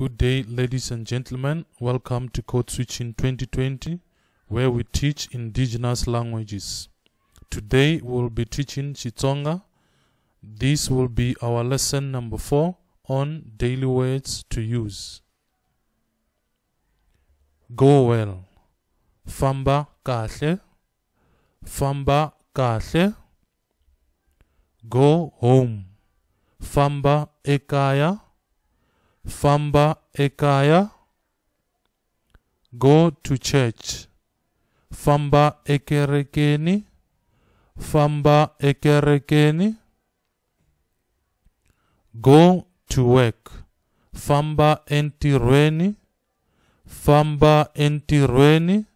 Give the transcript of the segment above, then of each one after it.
Good day, ladies and gentlemen. Welcome to Code Switching 2020, where we teach indigenous languages. Today, we'll be teaching Chitonga. This will be our lesson number four on daily words to use. Go well. Famba kahle. Famba kahle. Go home. Famba ekaya. Famba Ekaya. Go to church. Famba Ekerekeni. Famba Ekerekeni. Go to work. Famba Entirweni. Famba Entirweni.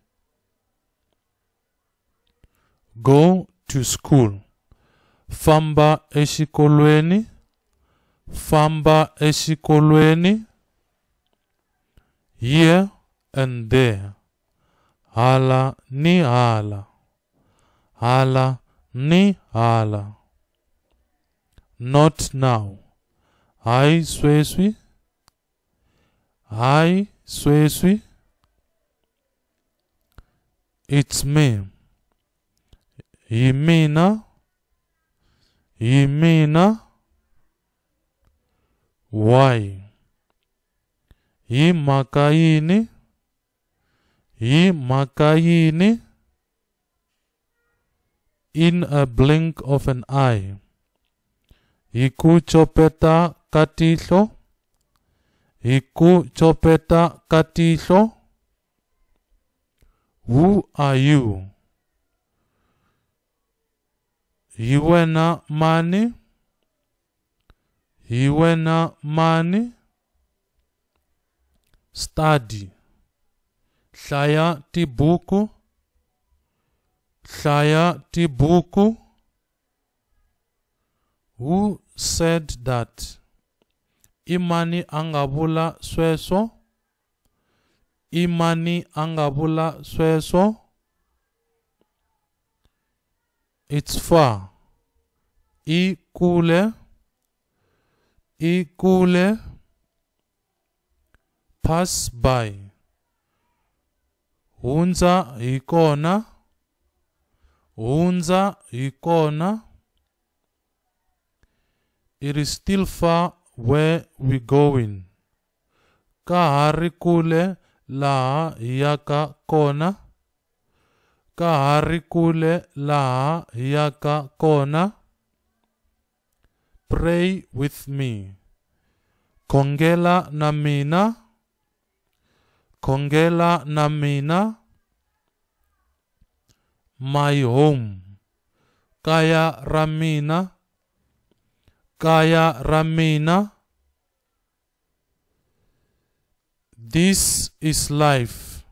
Go to school. Famba exikolweni famba esikolweni? here and there hala ni hala hala ni hala not now hayi sweswi hayi sweswi it's me hi mina hi mina Hii maka ini. Hii In a blink of an eye. Ikuchopeta katihlo. Ikuchopeta katihlo. Who are you? Hiwena mani. Hiwena mani. study hlaya tibuku hlaya tibuku who said that imani anga vula sweswo imani anga vula sweswo it's far i kule i kule pass by. Hunza ikona. Hunza ikona. It is still far where we going. Kaharikule la kule ka kona. Kaharikule la kule ka kona. Pray with me. Kongela namina. mina. na namina my home. Kaya ramina. Kaya ramina. This is life.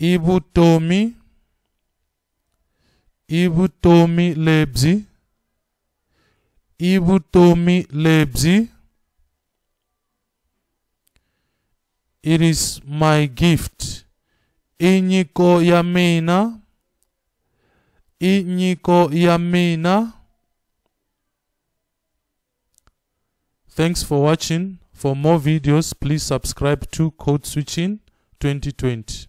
Ibutomi. Ibutomi lebzi. Ibutomi lebzi. It is my gift. Inyiko Yamina. Inyiko Yamina. Thanks for watching. For more videos, please subscribe to Code Switching 2020.